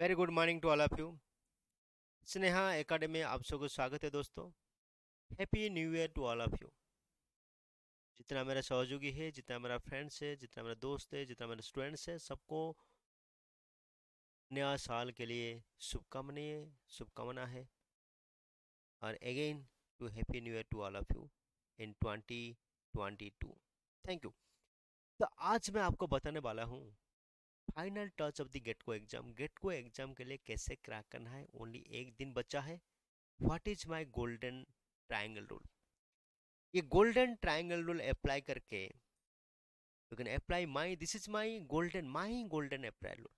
very good morning to all of you Sneha academy में आप सबको स्वागत है दोस्तों happy new year to all of you जितना मेरा सहयोगी है जितना मेरा फ्रेंड्स है जितना मेरा दोस्त है जितना मेरे स्टूडेंट्स है सबको नया साल के लिए शुभकामनाएं शुभकामना है और again to happy new year to all of you in twenty twenty two thank you तो आज मैं आपको बताने वाला हूँ final touch of the GATE को एग्जाम गेट को एग्जाम के लिए कैसे क्रैक करना है ओनली एक दिन बचा है what is my golden triangle rule ये गोल्डन ट्राइंगल रूल अप्लाई करके you can apply my this is my golden my golden apply rule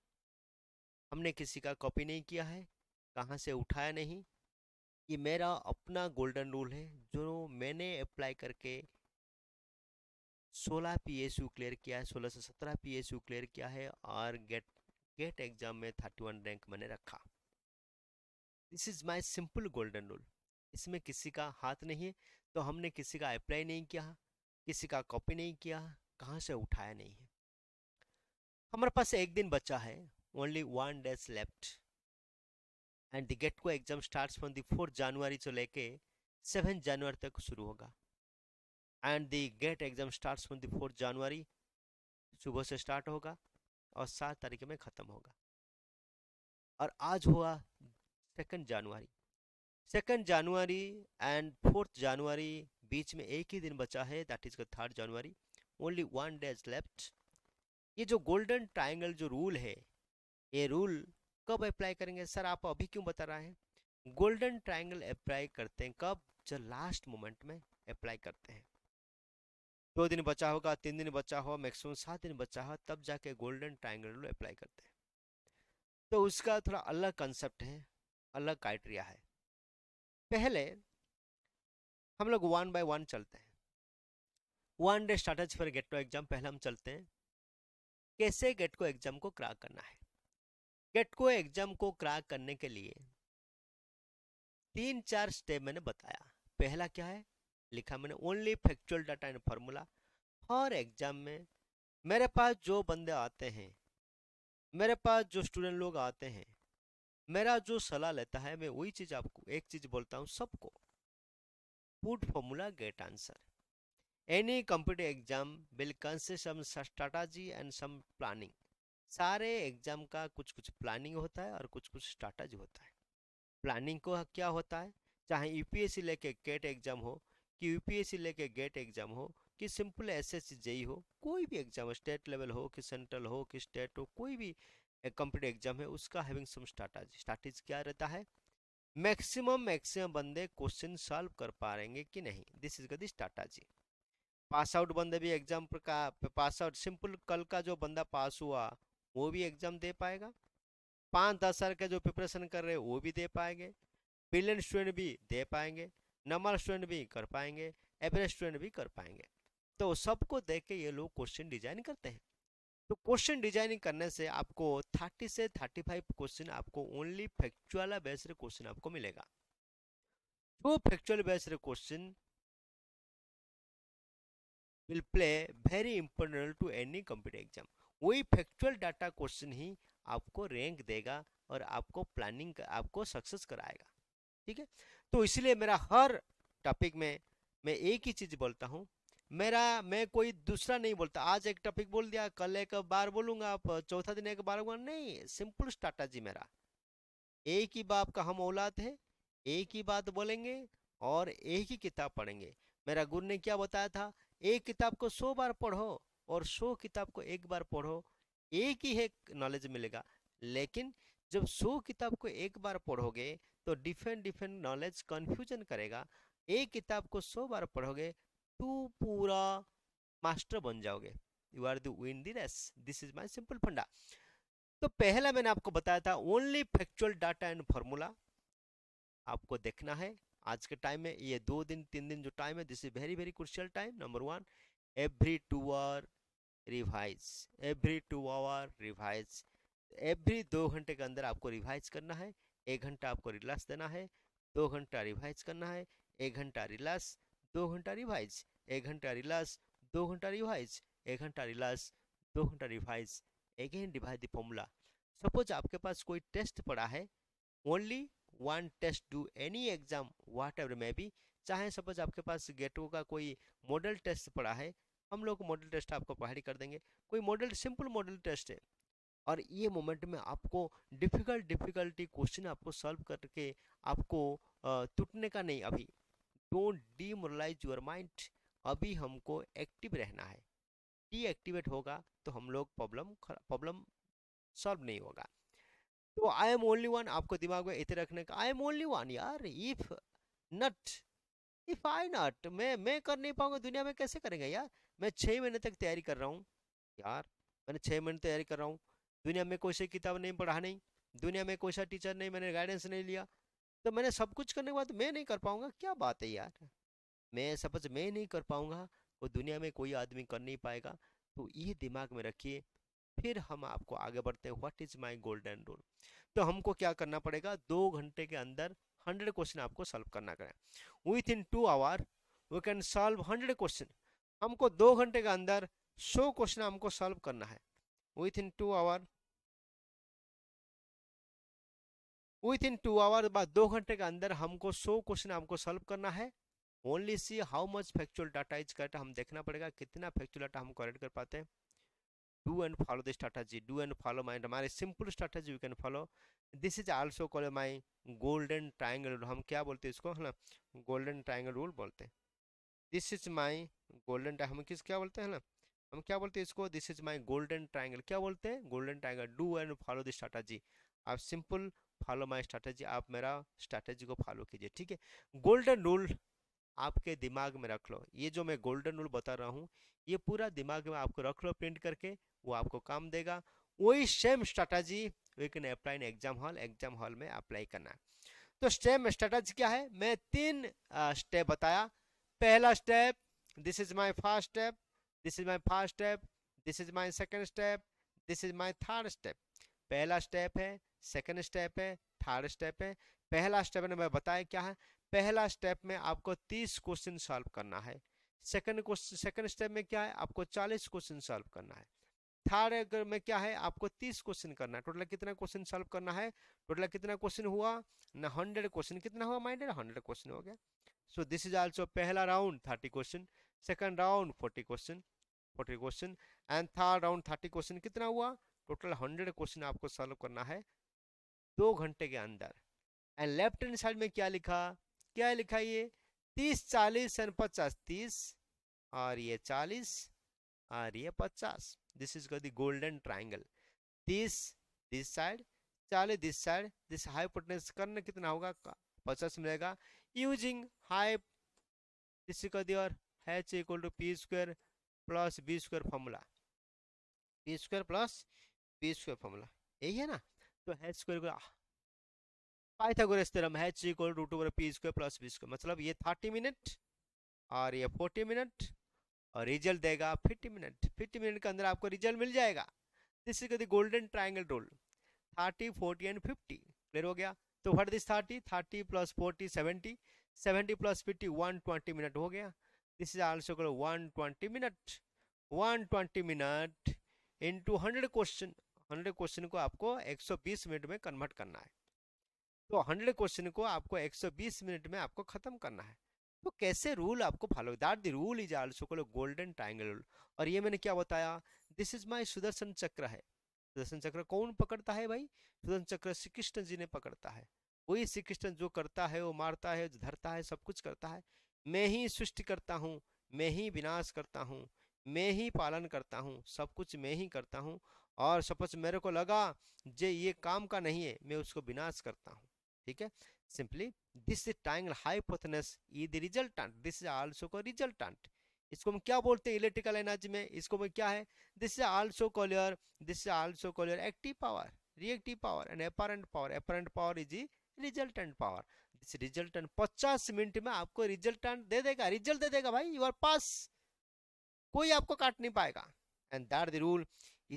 हमने किसी का कॉपी नहीं किया है कहाँ से उठाया नहीं ये मेरा अपना गोल्डन रूल है जो मैंने अप्लाई करके सोलह पी एस यू क्लियर किया है सोलह से सत्रह पी एस यू क्लियर किया है और गेट गेट एग्जाम में थर्टी वन रैंक मैंने रखा this is my simple golden rule इसमें किसी का हाथ नहीं है तो हमने किसी का अप्लाई नहीं किया किसी का कॉपी नहीं किया कहाँ से उठाया नहीं है हमारे पास एक दिन बचा है only one days left and the GATE को exam start from the fourth January से लेके सेवन जनवरी तक शुरू होगा and the GATE exam start on the fourth January सुबह से स्टार्ट होगा और सात तारीख में ख़त्म होगा और आज हुआ second January second January and fourth January बीच में एक ही दिन बचा है that is third January only one days left ये जो गोल्डन ट्राइंगल जो रूल है ये रूल कब अप्लाई करेंगे सर आप अभी क्यों बता रहे हैं गोल्डन ट्राइंगल अप्लाई करते हैं कब जो लास्ट मोमेंट में अप्लाई करते हैं दो दिन बचा होगा तीन दिन बचा हो मैक्सिमम सात दिन बचा हो तब जाके गोल्डन ट्राइंगल रूल अप्लाई करते हैं तो उसका थोड़ा अलग कंसेप्ट है अलग क्राइटेरिया है पहले हम लोग वन बाय वन चलते हैं one day starts for GATE to exam पहले हम चलते हैं कैसे गेट को एग्जाम को क्रैक करना है गेट को एग्जाम को क्रैक करने के लिए तीन चार स्टेप मैंने बताया पहला क्या है लिखा मैंने only factual data and formula हर एग्जाम में मेरे पास जो बंदे आते हैं मेरे पास जो स्टूडेंट लोग आते हैं मेरा जो सलाह लेता है मैं वही चीज़ आपको एक चीज़ बोलता हूँ सबको put formula get answer any computer exam will consist some strategy and some planning सारे एग्जाम का कुछ कुछ प्लानिंग होता है और कुछ कुछ स्ट्राटाजी होता है प्लानिंग को क्या होता है चाहे यूपीएससी e लेके केट एग्जाम e हो कि यूपीएससी लेके गेट एग्जाम हो कि सिंपल एस एस जेई हो कोई भी एग्जाम स्टेट लेवल हो कि सेंट्रल हो कि स्टेट हो कोई भी कंप्यूटर एग्जाम है उसका हैविंग सम स्टार्टाज स्टार्टिज क्या रहता है मैक्सिमम मैक्सिमम बंदे क्वेश्चन सॉल्व कर पा पाएंगे कि नहीं दिस इज गाटाजी पास आउट बंदे भी एग्जाम का पास आउट सिंपल कल का जो बंदा पास हुआ वो भी एग्जाम दे पाएगा पाँच दस साल का जो प्रिपरेशन कर रहे हैं वो भी दे पाएंगे बिलियन स्टूडेंट भी दे पाएंगे नॉर्मल स्टूडेंट भी कर पाएंगे एवरेज स्टूडेंट भी कर पाएंगे तो सबको देख के ये लोग क्वेश्चन डिजाइन करते हैं तो क्वेश्चन डिजाइनिंग करने से आपको 30 से 35 क्वेश्चन आपको ओनली फैक्चुअल बेस्ड क्वेश्चन आपको मिलेगा जो factual based question will play very important to any computer exam वही फैक्चुअल डाटा क्वेश्चन ही आपको रैंक देगा और आपको प्लानिंग आपको सक्सेस कराएगा ठीक है तो इसलिए मेरा हर टॉपिक में मैं एक ही चीज़ बोलता हूँ मेरा मैं कोई दूसरा नहीं बोलता आज एक टॉपिक बोल दिया कल एक बार बोलूंगा चौथा दिन एक बार बोलूंगा नहीं सिंपल स्ट्राटाजी मेरा एक ही बाप का हम औलाद है एक ही बात बोलेंगे और एक ही किताब पढ़ेंगे मेरा गुरु ने क्या बताया था एक किताब को सौ बार पढ़ो और सौ किताब को एक बार पढ़ो एक ही है नॉलेज मिलेगा लेकिन जब सौ किताब को एक बार पढ़ोगे तो डिफरेंट डिफरेंट नॉलेज कन्फ्यूजन करेगा एक किताब को सौ बार पढ़ोगे टू पूरा मास्टर बन जाओगे you are the win race this is my simple फंडा तो पहला मैंने आपको बताया था only factual data and formula आपको देखना है आज के टाइम में ये दो दिन तीन दिन जो टाइम है this is very very crucial time number one every two hour revise every two hour revise every दो घंटे के अंदर आपको रिवाइज करना है एक घंटा आपको रिलैक्स देना है दो घंटा रिवाइज करना है एक घंटा रिलैक्स दो घंटा रिवाइज एक घंटा रिलैक्स दो घंटा रिवाइज एक घंटा रिलैक्स दो घंटा revise again divide the formula suppose आपके पास कोई टेस्ट पड़ा है only one test do any exam whatever may be चाहे सपोज आपके पास गेटो का कोई मॉडल टेस्ट पड़ा है हम लोग मॉडल टेस्ट आपको पहाड़ी कर देंगे कोई मॉडल सिंपल मॉडल टेस्ट है और ये मोमेंट में आपको डिफ़िकल्ट डिफ़िकल्टी क्वेश्चन आपको सॉल्व करके आपको टूटने का नहीं अभी डोंट डीमोरलाइज योर माइंड अभी हमको एक्टिव रहना है डी एक्टिवेट होगा तो हम लोग प्रॉब्लम प्रॉब्लम सॉल्व नहीं होगा तो आई एम ओनली वन आपको दिमाग में इतने रखने का आई एम ओनली वन यार if not if I not मैं मैं कर नहीं पाऊंगा दुनिया में कैसे करेंगे यार मैं छः महीने तक तैयारी कर रहा हूँ यार मैंने छः महीने तैयारी कर रहा हूँ दुनिया में कोई सी किताब नहीं पढ़ा नहीं दुनिया में कोई सा टीचर नहीं मैंने गाइडेंस नहीं लिया तो मैंने सब कुछ करने के बाद मैं नहीं कर पाऊंगा क्या बात है यार मैं सपोज मैं नहीं कर पाऊंगा और दुनिया में कोई आदमी कर नहीं पाएगा तो ये दिमाग में रखिए फिर हम आपको आगे बढ़ते हैं what is my golden rule तो हमको क्या करना पड़ेगा दो घंटे के अंदर हंड्रेड क्वेश्चन आपको सॉल्व करना करें within two hour we can solve hundred question हमको दो घंटे के अंदर सौ क्वेश्चन हमको सॉल्व करना है within two hour within two hour बाद दो घंटे के अंदर हमको सौ क्वेश्चन हमको सॉल्व करना है only see how much factual data is correct हम देखना पड़ेगा कितना फैक्चुअल डाटा हम करेक्ट कर पाते हैं do and follow the strategy do and follow my हमारे simple strategy you can follow this is also call my golden triangle rule हम क्या बोलते हैं इसको है ना गोल्डन ट्राइंगल रूल बोलते हैं दिस इज माई गोल्डन हम किस क्या बोलते हैं ना हम क्या बोलते हैं इसको this is my golden triangle क्या बोलते हैं golden triangle do and follow this strategy आप सिंपल फॉलो माई स्ट्रैटेजी आप मेरा स्ट्रैटेजी को फॉलो कीजिए ठीक है गोल्डन रूल आपके दिमाग में रख लो ये जो मैं गोल्डन रूल बता रहा हूँ ये पूरा दिमाग में आपको रख लो प्रिंट करके वो आपको काम देगा वही same strategy we can apply in exam hall exam hall में अप्लाई करना तो सेम स्ट्रैटेजी क्या है मैं तीन स्टेप बताया पहला step this is my first step this is my first step this is my second step this is my third step पहला स्टेप है सेकेंड स्टेप है थर्ड स्टेप है पहला स्टेप ने मैं बताया क्या है पहला स्टेप में आपको तीस क्वेश्चन सॉल्व करना है सेकेंड क्वेश्चन सेकेंड स्टेप में क्या है आपको चालीस क्वेश्चन सॉल्व करना है थर्ड में क्या है आपको तीस क्वेश्चन करना है टोटल कितना क्वेश्चन सॉल्व करना है टोटल कितना क्वेश्चन हुआ ना हंड्रेड क्वेश्चन कितना हुआ माइंडेड हंड्रेड क्वेश्चन हो गया सो दिस इज आल्सो पहला round thirty question second round forty question forty question and third round thirty question कितना हुआ टोटल हंड्रेड क्वेश्चन आपको सॉल्व करना है दो घंटे के अंदर एंड लेफ्ट हैंड साइड में क्या लिखा क्या लिखा ये तीस चालीस एंड पचास तीस और ये चालीस और ये पचास this is the golden triangle तीस दिस साइड चालीस दिस साइड दिस हाईपोटेंस करने कितना होगा पचास मिलेगा using high this is your H equal to P square plus B square formula P square plus B square formula यही है ना तो H square Pythagoras theorem H equal root over P square plus B square मतलब ये thirty minute और ये forty minute और result देगा फिफ्टी मिनट फिफ्टी मिनट के अंदर आपको रिजल्ट मिल जाएगा this is golden triangle rule thirty forty and fifty clear हो गया तो फट this thirty thirty plus forty seventy seventy plus fifty one twenty minute हो गया this is also one twenty minute one twenty minute into hundred question hundred question को आपको 120 minute में convert करना है तो हंड्रेड क्वेश्चन को आपको 120 मिनट में आपको खत्म करना है तो कैसे रूल आपको follow that the rule is also called golden triangle rule और ये मैंने क्या बताया दिस इज माई सुदर्शन चक्र है सुदर्शन चक्र कौन पकड़ता है भाई सुदर्शन चक्र श्री कृष्ण जी ने पकड़ता है वही श्री कृष्ण जो करता है वो मारता है जो धरता है सब कुछ करता है मैं ही सृष्टि करता हूँ मैं ही विनाश करता हूँ मैं ही पालन करता हूँ सब कुछ मैं ही करता हूँ और सपोज मेरे को लगा जे ये काम का नहीं है मैं उसको विनाश करता हूँ ठीक है simply this is triangle hypotenuse ई the resultant this is also को रिजल्टेंट इसको हम क्या बोलते हैं इलेक्ट्रिकल एनर्जी में इसको हम क्या है this is also called this is also called active power reactive power and apparent power apparent power is resultant power this resultant पचास मिनट में आपको रिजल्टेंट दे देगा रिजल्ट दे देगा भाई यू आर पास कोई आपको काट नहीं पाएगा and that the rule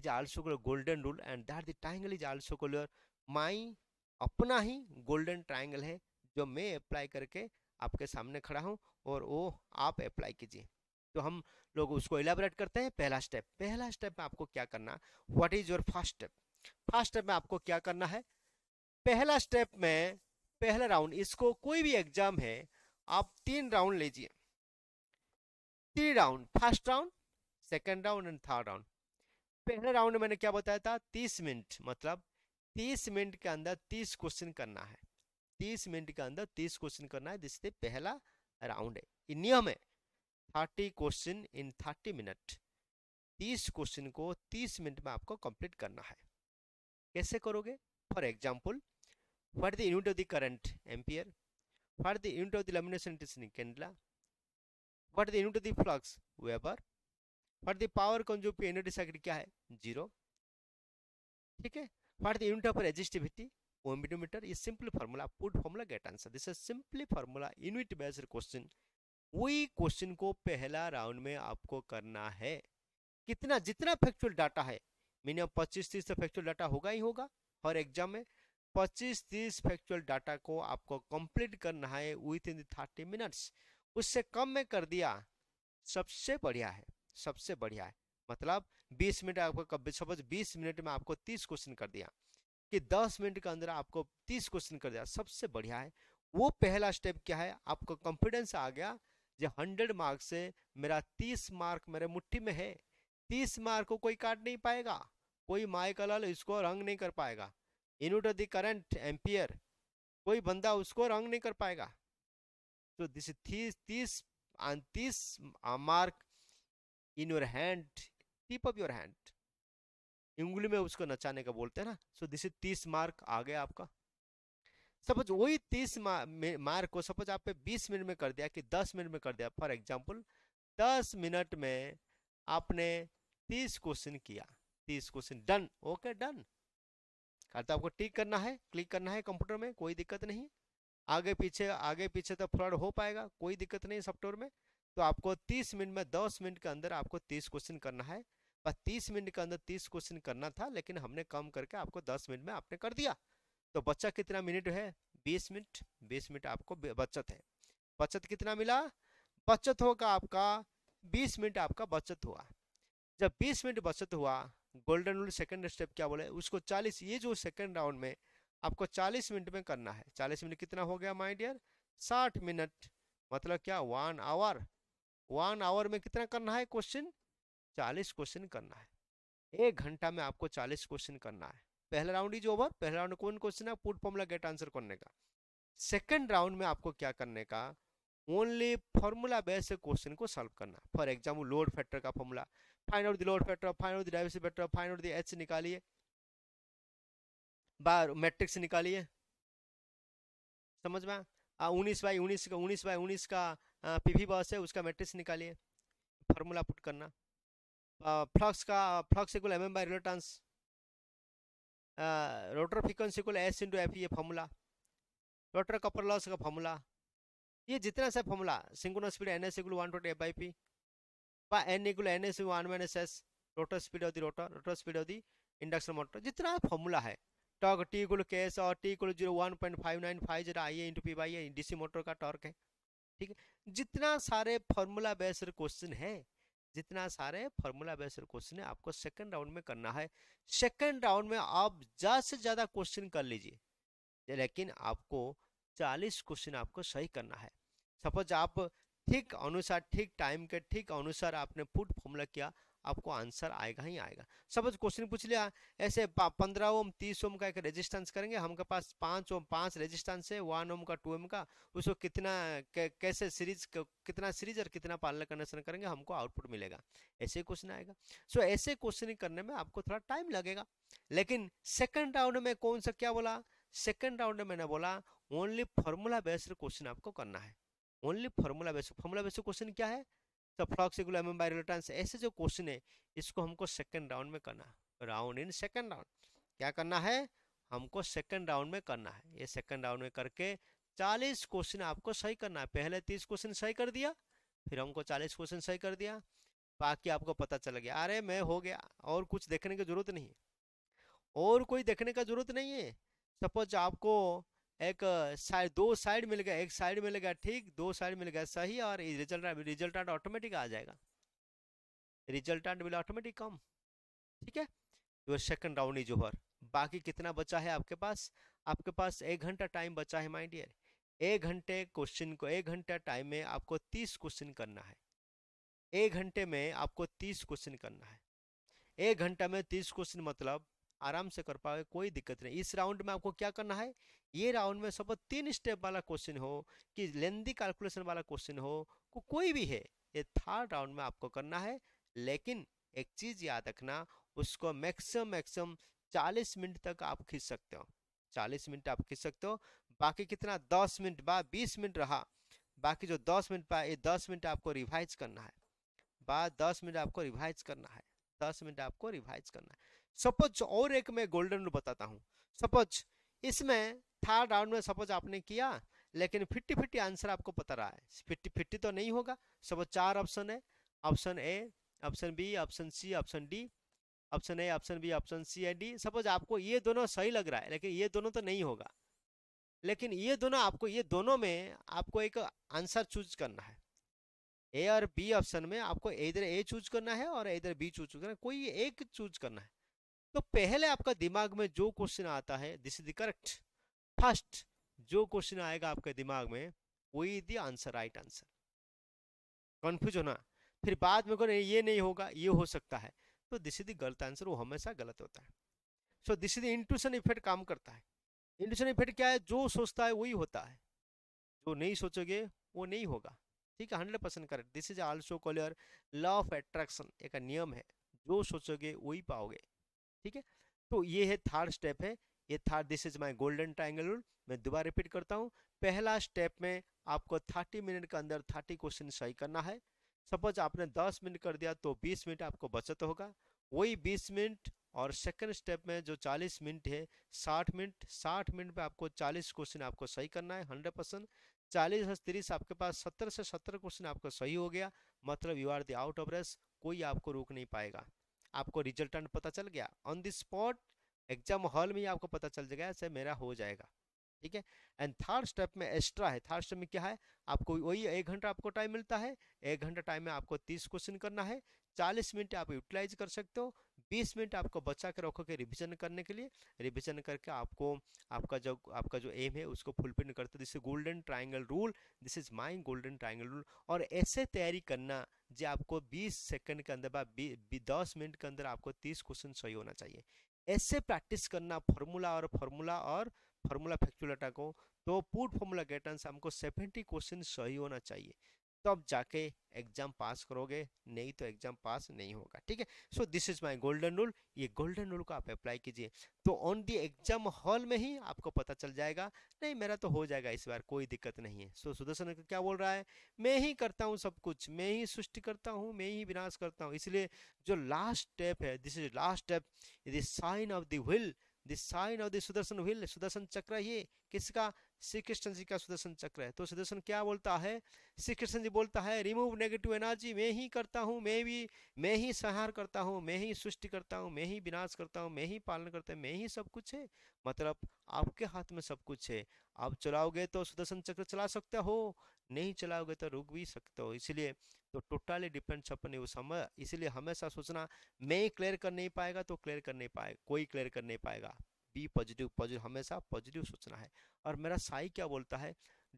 is also called golden rule and that the triangle is also called my अपना ही गोल्डन ट्राइंगल है जो मैं अप्लाई करके आपके सामने खड़ा हूँ और वो आप अप्लाई कीजिए तो हम लोग उसको एलेबरेट करते हैं पहला स्टेप पहला स्टेप में आपको क्या करना what is your first step first step में आपको क्या करना है पहला स्टेप में पहला राउंड इसको कोई भी एग्जाम है आप तीन राउंड लीजिए तीन round first round second round and third round पहले राउंड मैंने क्या बताया था तीस मिनट मतलब तीस मिनट के अंदर तीस क्वेश्चन करना है तीस मिनट के अंदर तीस क्वेश्चन करना है जिससे पहला राउंड है नियम है thirty question in thirty minute तीस क्वेश्चन को तीस मिनट में आपको कंप्लीट करना है कैसे करोगे for example for the unit of the current ampere for the unit of the lamination the luminous intensity candela what is the unit of for the power consume P energy circuit क्या है zero ठीक है for the unit of resistivity ohm metre ये simple formula put formula get answer this is simply formula unit based question वही question को पहला round में आपको करना है कितना जितना फैक्चुअल डाटा है मिनिमम पच्चीस तीस फैक्चुअल तो डाटा होगा ही होगा हर एग्जाम में पच्चीस तीस फैक्चुअल डाटा को आपको कंप्लीट करना है विथ इन थर्टी मिनट्स उससे कम में कर दिया सबसे बढ़िया है सबसे बढ़िया है मतलब 20 मिनट आपको सपोज 20 मिनट में आपको 30 क्वेश्चन कर दिया कि 10 मिनट के अंदर आपको 30 क्वेश्चन कर दिया सबसे बढ़िया है वो पहला स्टेप क्या है आपको कॉन्फिडेंस आ गया जो हंड्रेड मार्क्स से मेरा तीस मार्क मेरे मुट्ठी में है तीस मार्क को कोई काट नहीं पाएगा कोई माइकल इसको रंग नहीं कर पाएगा यूनिट द करंट एम्पियर कोई बंदा उसको रंग नहीं कर पाएगा तो दिस तीस तीस तीस mark in your hand tip of your hand उंगली में उसको नचाने का बोलते हैं ना सो दिस इज तीस मार्क आ गया आपका सपोज वही तीस मार्क को सपोज आप बीस मिनट में कर दिया कि दस मिनट में कर दिया फॉर एग्जाम्पल दस मिनट में आपने तीस क्वेश्चन किया तीस क्वेश्चन डन ओके डन कहते आपको टिक करना है क्लिक करना है कंप्यूटर में कोई दिक्कत नहीं आगे पीछे आगे पीछे तो फ्रॉड हो पाएगा कोई दिक्कत नहीं सॉफ्टवेयर में तो आपको 30 मिनट में 10 मिनट के अंदर आपको 30 क्वेश्चन करना है बस 30 मिनट के अंदर 30 क्वेश्चन करना था लेकिन हमने कम करके आपको 10 मिनट में आपने कर दिया तो बच्चा कितना मिनट है 20 मिनट 20 मिनट आपको बचत है बचत कितना मिला बचत होगा आपका 20 मिनट आपका बचत हुआ जब 20 मिनट बचत हुआ गोल्डन रूल सेकेंड स्टेप क्या बोले उसको चालीस ये जो सेकेंड राउंड में आपको चालीस मिनट में करना है चालीस मिनट कितना हो गया माइंडियर साठ मिनट मतलब क्या वन आवर वन आवर में कितना करना है क्वेश्चन चालीस क्वेश्चन करना है एक घंटा में आपको चालीस क्वेश्चन करना है पहला राउंड इज ओवर पहला राउंड कौन क्वेश्चन है पुट फॉर्मूला गेट आंसर करने का सेकेंड राउंड में आपको क्या करने का ओनली फॉर्मूला बेस क्वेश्चन को सॉल्व करना फॉर एग्जाम्पल लोड फैक्टर का formula find out the load factor find out the factor find out the H निकालिए बार मैट्रिक्स निकालिए समझ में उन्नीस बाई उन्नीस का उन्नीस बाई उन्नीस का पी वी बॉस है उसका मैट्रिक्स निकालिए फार्मूला पुट करना फ्लक्स का flux equal M M by reluctance rotor frequency equal S into F ये फार्मूला रोटर कपर लॉस का फार्मूला ये जितना सा formula singular speed N S equal one टोट एफ बाई पी व N equal N S one minus S rotor speed of the rotor rotor speed of the induction motor जितना formula है torque T equal K S और T equal zero one point five nine five zero I A into P by A D motor का torque है ठीक है जितना सारे formula based question है जितना सारे फॉर्मूला बेस्ड क्वेश्चन है आपको सेकंड राउंड में करना है सेकंड राउंड में आप ज़्यादा से ज़्यादा क्वेश्चन कर लीजिए लेकिन आपको चालीस क्वेश्चन आपको सही करना है सपोज आप ठीक अनुसार ठीक टाइम के ठीक अनुसार आपने फूड फॉर्मूला किया आपको आंसर आएगा ही आएगा सपोज क्वेश्चन पूछ लिया ऐसे पंद्रह ओम तीस ओम का एक रेजिस्टेंस करेंगे हमके पास पाँच ओम पाँच रेजिस्टेंस है वन ओम का टू ओम का उसको कितना कैसे सीरीज कितना सीरीज और कितना पार्लर कनेक्शन करेंगे हमको आउटपुट मिलेगा ऐसे क्वेश्चन आएगा सो ऐसे क्वेश्चन करने में आपको थोड़ा टाइम लगेगा लेकिन सेकेंड राउंड में कौन सा क्या बोला सेकेंड राउंड में मैंने बोला ओनली फॉर्मूला बेस्ड क्वेश्चन आपको करना है only formula based formula based question क्या है तो फ्लॉक्सिकुलर एम बायोलेटांस ऐसे जो क्वेश्चन है इसको हमको सेकंड राउंड में करना है राउंड इन सेकंड राउंड क्या करना है हमको सेकंड राउंड में करना है ये सेकंड राउंड में करके चालीस क्वेश्चन आपको सही करना है पहले तीस क्वेश्चन सही कर दिया फिर हमको चालीस क्वेश्चन सही कर दिया बाकी आपको पता चल गया अरे मैं हो गया और कुछ देखने की जरूरत नहीं और कोई देखने का जरूरत नहीं है सपोज आपको एक साइड दो साइड मिल गया एक साइड मिल गया ठीक दो साइड मिल गया सही और रिजल्ट रिजल्ट ऑटोमेटिक आ जाएगा रिजल्टेंट विल ऑटोमेटिक कम ठीक है your second round is over बाकी कितना बचा है आपके पास आपके पास एक घंटा टाइम बचा है माइंड डियर एक घंटे क्वेश्चन को एक घंटा टाइम में आपको तीस क्वेश्चन करना है एक घंटे में आपको तीस क्वेश्चन करना है एक घंटा में तीस क्वेश्चन मतलब आराम से कर पाओगे कोई दिक्कत नहीं इस राउंड में आपको क्या करना है ये राउंड में सब तीन स्टेप वाला क्वेश्चन हो कि लेंदी कैलकुलेशन वाला क्वेश्चन हो को कोई भी है ये थर्ड राउंड में आपको करना है लेकिन एक चीज़ याद रखना उसको मैक्सिमम मैक्सिमम 40 मिनट तक आप खींच सकते हो 40 मिनट आप खींच सकते हो बाकी कितना 10 मिनट बाद 20 मिनट रहा बाकी जो 10 मिनट बाद ये 10 मिनट आपको रिवाइज करना है बाद 10 मिनट आपको रिवाइज करना है 10 मिनट आपको रिवाइज करना है सपोज और एक मैं गोल्डन रूल बताता हूँ सपोज इसमें थर्ड राउंड में सपोज आपने किया लेकिन फिफ्टी फिफ्टी आंसर आपको पता रहा है फिफ्टी फिफ्टी तो नहीं होगा सपोज चार ऑप्शन है option A option B option C option D option A option B option C and D suppose आपको ये दोनों सही लग रहा है लेकिन ये दोनों तो नहीं होगा लेकिन ये दोनों आपको ये दोनों में आपको एक आंसर चूज करना है ए और बी ऑप्शन में आपको इधर ए चूज करना है और इधर बी चूज करना है कोई एक चूज करना है तो पहले आपका दिमाग में जो क्वेश्चन आता है this is the correct first जो क्वेश्चन आएगा आपके दिमाग में वही the answer right answer confuse होना फिर बाद में कहना ये नहीं होगा ये हो सकता है तो दिस इज द गलत आंसर वो हमेशा गलत होता है so this is the intuition effect काम करता है इंट्यूशन इफेक्ट क्या है जो सोचता है वही होता है जो नहीं सोचोगे वो नहीं होगा ठीक है hundred percent correct this is also call your law of attraction एक नियम है जो सोचोगे वही पाओगे ठीक है तो ये है थर्ड स्टेप है ये था this is my golden triangle rule मैं दोबारा रिपीट करता हूँ पहला स्टेप में आपको 30 मिनट के अंदर 30 क्वेश्चन सही करना है सपोज आपने 10 मिनट कर दिया तो 20 मिनट आपको बचत होगा वही 20 मिनट और सेकंड स्टेप में जो 40 मिनट है 60 मिनट 60 मिनट में आपको 40 क्वेश्चन आपको सही करना है हंड्रेड परसेंट चालीस से तीस आपके पास सत्तर से सत्तर क्वेश्चन आपको सही हो गया मतलब you are the out of race कोई आपको रोक नहीं पाएगा आपको रिजल्टेंट पता चल गया on the spot exam hall में ही आपको पता चल जाएगा ऐसे मेरा हो जाएगा ठीक है एंड थर्ड स्टेप में एक्स्ट्रा है थर्ड स्टेप में क्या है आपको वही एक घंटा आपको टाइम मिलता है एक घंटा टाइम में आपको तीस क्वेश्चन करना है चालीस मिनट आप यूटिलाइज कर सकते हो बीस मिनट आपको बचा के के रिविजन करने के लिए रिविजन करके आपको आपका जो आपका जो एम है उसको फुलफिल करते हो this golden triangle rule this is my golden triangle rule और ऐसे तैयारी करना जो आपको बीस सेकंड के अंदर बा दस मिनट के अंदर आपको तीस क्वेश्चन सही होना चाहिए ऐसे प्रैक्टिस करना फॉर्मूला और फॉर्मूला और फॉर्मूला फैक्चुअल को तो पुट फॉर्मूला गेटन्स हमको सेवेंटी क्वेश्चन सही होना चाहिए तो आप जाके एग्जाम पास करोगे नहीं तो एग्जाम पास नहीं होगा ठीक है so this is my golden rule ये गोल्डन रूल को आप अप्लाई कीजिए तो ऑन दी एग्जाम हॉल में ही आपको पता चल जाएगा नहीं मेरा तो हो जाएगा इस बार कोई दिक्कत नहीं है सो so, सुदर्शन क्या बोल रहा है मैं ही करता हूँ सब कुछ मैं ही सृष्टि करता हूँ मैं ही विनाश करता हूँ इसलिए जो लास्ट स्टेप है this is last step is sign of the wheel this sign of the Sudarshan wheel Sudarshan Chakra ये किसका श्री कृष्ण जी का सुदर्शन चक्र है तो सुदर्शन क्या बोलता है श्री कृष्ण जी बोलता है रिमूव नेगेटिव एनर्जी मैं ही करता हूँ मैं भी मैं ही संहार करता हूँ मैं ही सृष्टि करता हूँ मैं ही विनाश करता हूँ मैं ही पालन करता हूँ मैं ही सब कुछ है मतलब आपके हाथ में सब कुछ है आप चलाओगे तो सुदर्शन चक्र चला सकते हो नहीं चलाओगे तो रुक भी सकते हो इसलिए तो टोटली डिपेंड्स अपन समय इसलिए हमेशा सोचना मैं ही क्लियर कर नहीं पाएगा तो क्लियर कर नहीं पाएगा कोई क्लियर कर नहीं पाएगा बी पॉजिटिव पॉजिटिव हमेशा पॉजिटिव सोचना है और मेरा साई क्या बोलता है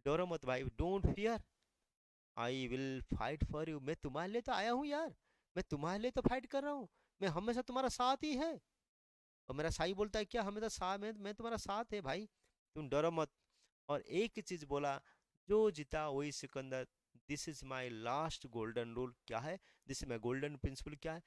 डोरो मत भाई don't fear I will fight for you मैं तुम्हारे लिए तो आया हूँ यार मैं तुम्हारे लिए तो फाइट कर रहा हूँ मैं हमेशा तुम्हारा साथ ही है और मेरा साई बोलता है क्या हमेशा साथ में मैं तुम्हारा साथ है भाई तुम डरो मत और एक चीज़ बोला जो जीता वही Sikandar this is my last golden rule क्या है this is my golden principle क्या है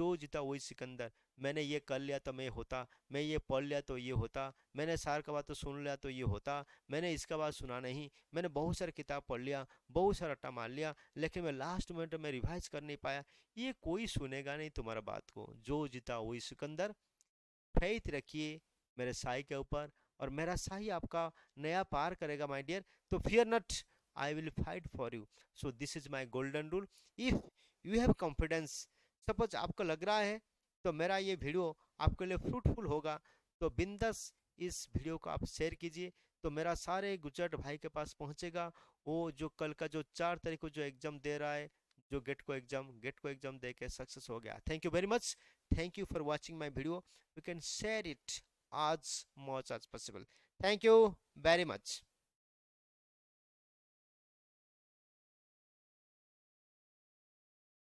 जो जीता वही सिकंदर मैंने ये कर लिया तो मैं होता मैं ये पढ़ लिया तो ये होता मैंने सार का बात तो सुन लिया तो ये होता मैंने इसका बात सुना नहीं मैंने बहुत सारी किताब पढ़ लिया बहुत सारा अट्टा मार लिया लेकिन मैं लास्ट मिनट में रिवाइज कर नहीं पाया ये कोई सुनेगा नहीं तुम्हारा बात को जो जीता वही सिकंदर फेथ रखिए मेरे साई के ऊपर और मेरा साई आपका नया पार करेगा माई डियर तो fear not I will fight for you so this is my golden rule if you have confidence suppose आपको लग रहा है तो मेरा ये वीडियो आपके लिए फ्रूटफुल होगा तो बिंदस इस वीडियो को आप शेयर कीजिए तो मेरा सारे गुजरात भाई के पास पहुंचेगा वो जो कल का जो चार तारीख को जो एग्जाम दे रहा है जो गेट को एग्जाम गेट को एग्जाम दे के सक्सेस हो गया thank you very much thank you for watching my video you can share it as much as possible thank you very much